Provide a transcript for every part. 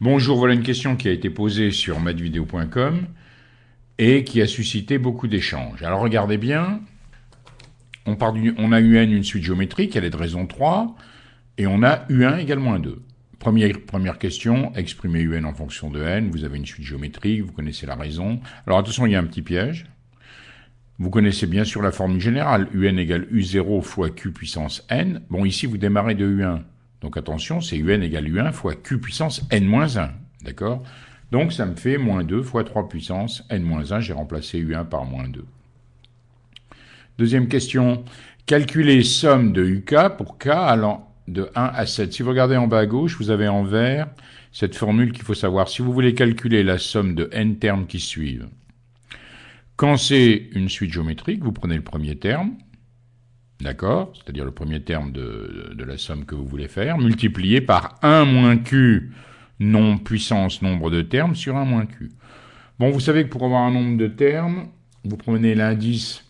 Bonjour, voilà une question qui a été posée sur madvideo.com et qui a suscité beaucoup d'échanges. Alors regardez bien, on, a UN, une suite géométrique, elle est de raison 3, et on a U1 égale moins 2. Première, première question, exprimez UN en fonction de N, vous avez une suite géométrique, vous connaissez la raison. Alors attention, il y a un petit piège. Vous connaissez bien sûr la formule générale, UN égale U0 fois Q puissance N. Bon, ici, vous démarrez de U1. Donc attention, c'est un égale u1 fois q puissance n 1. D'accord Donc ça me fait moins 2 fois 3 puissance n 1. J'ai remplacé u1 par moins 2. Deuxième question. Calculer somme de uk pour k allant de 1 à 7. Si vous regardez en bas à gauche, vous avez en vert cette formule qu'il faut savoir. Si vous voulez calculer la somme de n termes qui suivent, quand c'est une suite géométrique, vous prenez le premier terme, d'accord C'est-à-dire le premier terme de, la somme que vous voulez faire, multiplié par 1 moins Q, non puissance nombre de termes, sur 1 moins Q. Bon, vous savez que pour avoir un nombre de termes, vous prenez l'indice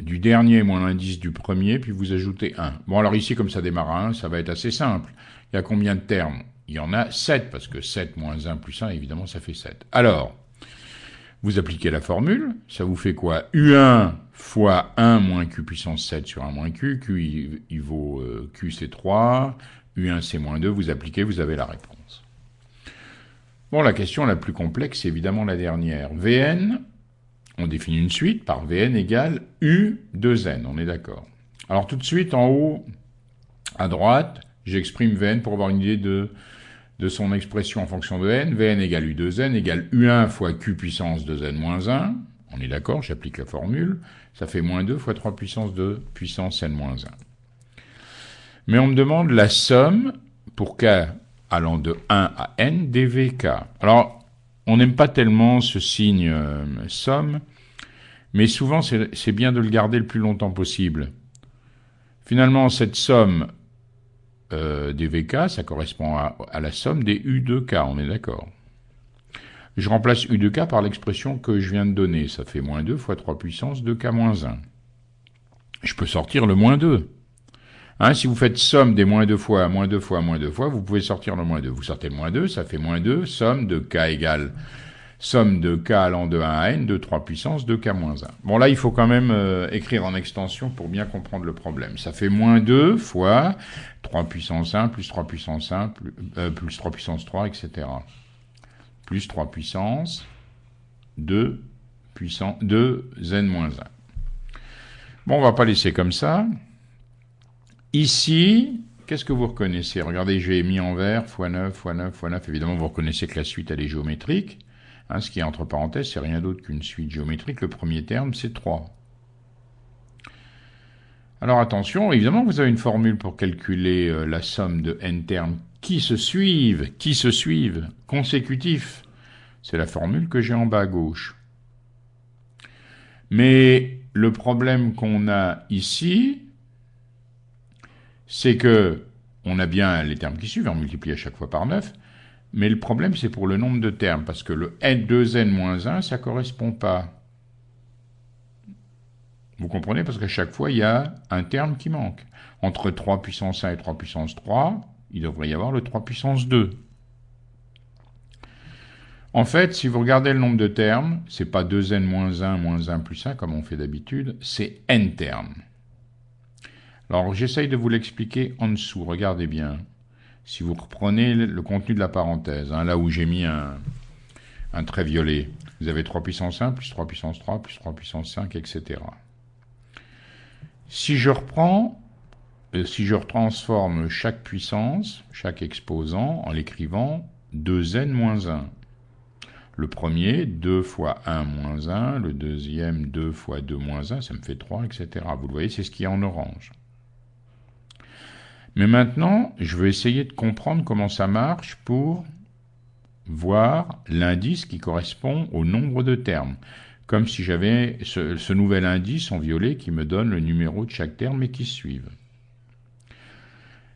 du dernier moins l'indice du premier, puis vous ajoutez 1. Bon, alors ici, comme ça démarre à 1, ça va être assez simple. Il y a combien de termes Il y en a 7, parce que 7 moins 1 plus 1, évidemment, ça fait 7. Alors, vous appliquez la formule, ça vous fait quoi U1 fois 1 moins Q puissance 7 sur 1 moins Q, Q il, vaut euh, Q c'est 3, U1 c'est moins 2, vous appliquez, vous avez la réponse. Bon, la question la plus complexe, c'est évidemment la dernière. Vn, on définit une suite par Vn égale U2n, on est d'accord. Alors tout de suite, en haut, à droite, j'exprime Vn pour avoir une idée de de son expression en fonction de n, Vn égale U2n égale U1 fois Q puissance 2n moins 1. On est d'accord, j'applique la formule. Ça fait moins 2 fois 3 puissance 2 puissance n 1. Mais on me demande la somme pour k allant de 1 à n dvk. Alors, on n'aime pas tellement ce signe euh, somme, mais souvent c'est bien de le garder le plus longtemps possible. Finalement, cette somme euh, des VK, ça correspond à, la somme des U2K, on est d'accord. Je remplace U2K par l'expression que je viens de donner, ça fait moins 2 fois 3 puissance 2K moins 1. Je peux sortir le moins 2. Hein, si vous faites somme des moins 2 fois, moins 2 fois, moins 2 fois, vous pouvez sortir le moins 2. Vous sortez le moins 2, ça fait moins 2, somme de K égale somme de k allant de 1 à n de 3 puissance de k-1. moins Bon là, il faut quand même euh, écrire en extension pour bien comprendre le problème. Ça fait moins 2 fois 3 puissance 1 plus 3 puissance 1 3 euh, puissance 3, etc. Plus 3 puissance 2 puissance 2 n-1. Bon, on va pas laisser comme ça. Ici, qu'est-ce que vous reconnaissez Regardez, j'ai mis en vert, x9, x9, x9. Évidemment, vous reconnaissez que la suite, elle est géométrique. Hein, ce qui, est entre parenthèses, c'est rien d'autre qu'une suite géométrique. Le premier terme, c'est 3. Alors attention, évidemment, vous avez une formule pour calculer euh, la somme de n termes qui se suivent, qui se suivent, consécutifs. C'est la formule que j'ai en bas à gauche. Mais le problème qu'on a ici, c'est que on a bien les termes qui suivent, on multiplie à chaque fois par 9, mais le problème, c'est pour le nombre de termes, parce que le n, 2n-1, ça ne correspond pas. Vous comprenez Parce qu'à chaque fois, il y a un terme qui manque. Entre 3 puissance 1 et 3 puissance 3, il devrait y avoir le 3 puissance 2. En fait, si vous regardez le nombre de termes, ce n'est pas 2n 1 moins 1 plus 1 comme on fait d'habitude, c'est n termes. Alors j'essaye de vous l'expliquer en dessous, regardez bien si vous reprenez le contenu de la parenthèse, hein, là où j'ai mis un, trait violet, vous avez 3 puissance 1, plus 3 puissance 3, plus 3 puissance 5, etc. Si je reprends, euh, si je retransforme chaque puissance, chaque exposant, en l'écrivant 2n-1. Le premier, 2 fois 1 moins 1, le deuxième, 2 fois 2 moins 1, ça me fait 3, etc. Vous le voyez, c'est ce qui est en orange. Mais maintenant, je vais essayer de comprendre comment ça marche pour voir l'indice qui correspond au nombre de termes, comme si j'avais ce, nouvel indice en violet qui me donne le numéro de chaque terme et qui suivent.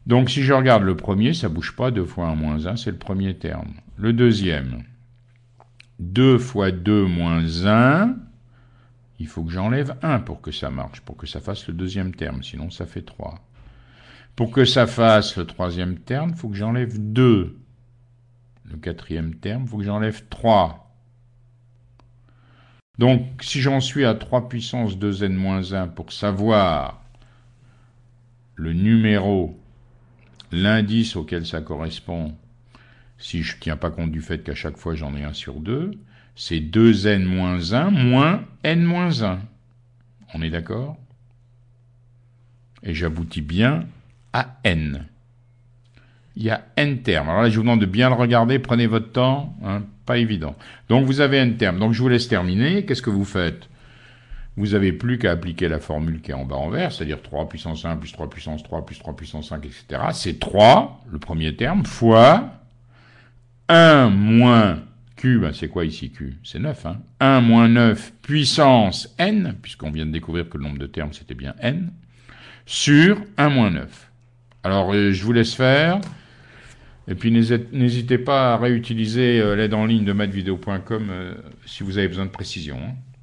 Donc si je regarde le premier, ça bouge pas, 2 fois 1 moins 1, c'est le premier terme. Le deuxième, 2 fois 2 moins 1, il faut que j'enlève 1 pour que ça marche, pour que ça fasse le deuxième terme, sinon ça fait 3. Pour que ça fasse le troisième terme, il faut que j'enlève 2. Le quatrième terme, il faut que j'enlève 3. Donc, si j'en suis à 3 puissance 2n-1 pour savoir le numéro, l'indice auquel ça correspond, si je ne tiens pas compte du fait qu'à chaque fois j'en ai 1 sur 2, c'est 2n-1 moins n-1. On est d'accord Et j'aboutis bien à N. Il y a N termes. Alors là, je vous demande de bien le regarder, prenez votre temps, hein, pas évident. Donc vous avez N termes. Donc je vous laisse terminer. Qu'est-ce que vous faites Vous n'avez plus qu'à appliquer la formule qui est en bas en vert, c'est-à-dire 3 puissance 1 plus 3 puissance 3 plus 3 puissance 5, etc. C'est 3, le premier terme, fois 1 moins Q, ben, c'est quoi ici Q C'est 9. Hein 1 moins 9 puissance n, puisqu'on vient de découvrir que le nombre de termes c'était bien n, sur 1 moins 9. Alors, euh, je vous laisse faire. Et puis, n'hésitez pas à réutiliser euh, l'aide en ligne de matvideo.com euh, si vous avez besoin de précision. Hein.